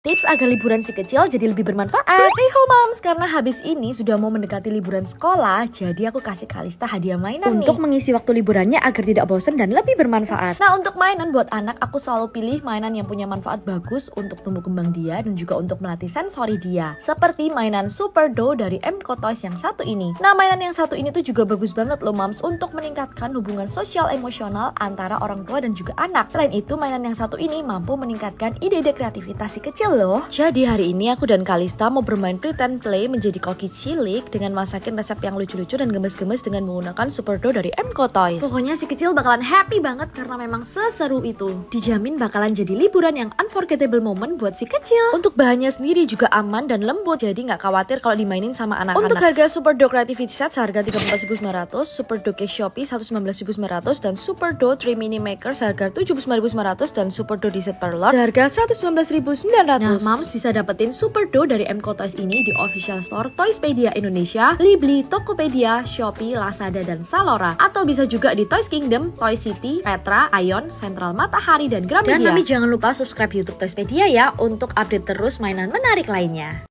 Tips agar liburan si kecil jadi lebih bermanfaat. Hey ho moms, karena habis ini sudah mau mendekati liburan sekolah, jadi aku kasih Kalista hadiah mainan untuk nih. mengisi waktu liburannya agar tidak bosen dan lebih bermanfaat. Nah, untuk mainan buat anak aku selalu pilih mainan yang punya manfaat bagus untuk tumbuh kembang dia dan juga untuk melatih sensori dia. Seperti mainan Super Do dari M Toys yang satu ini. Nah, mainan yang satu ini tuh juga bagus banget loh moms untuk meningkatkan hubungan sosial emosional antara orang tua dan juga anak. Selain itu, mainan yang satu ini mampu meningkatkan ide-ide kreativitas si kecil loh. Jadi hari ini aku dan Kalista mau bermain pretend play menjadi koki cilik dengan masakin resep yang lucu-lucu dan gemes-gemes dengan menggunakan super dough dari MCO Toys. Pokoknya si kecil bakalan happy banget karena memang seseru itu. Dijamin bakalan jadi liburan yang unforgettable moment buat si kecil. Untuk bahannya sendiri juga aman dan lembut jadi nggak khawatir kalau dimainin sama anak-anak. Untuk harga super dough creativity set seharga 34.900, super dough cake Shopee 119.900 dan super dough 3 mini maker seharga 79.900 dan super dough dessert per seharga 119.900. Nah, Mams bisa dapetin Super Do dari MCO Toys ini di official store Toyspedia Indonesia, Libli, Tokopedia, Shopee, Lazada, dan Salora. Atau bisa juga di Toys Kingdom, Toy City, Petra, Ion, Central Matahari, dan Gramedia. Dan mami jangan lupa subscribe YouTube Toyspedia ya untuk update terus mainan menarik lainnya.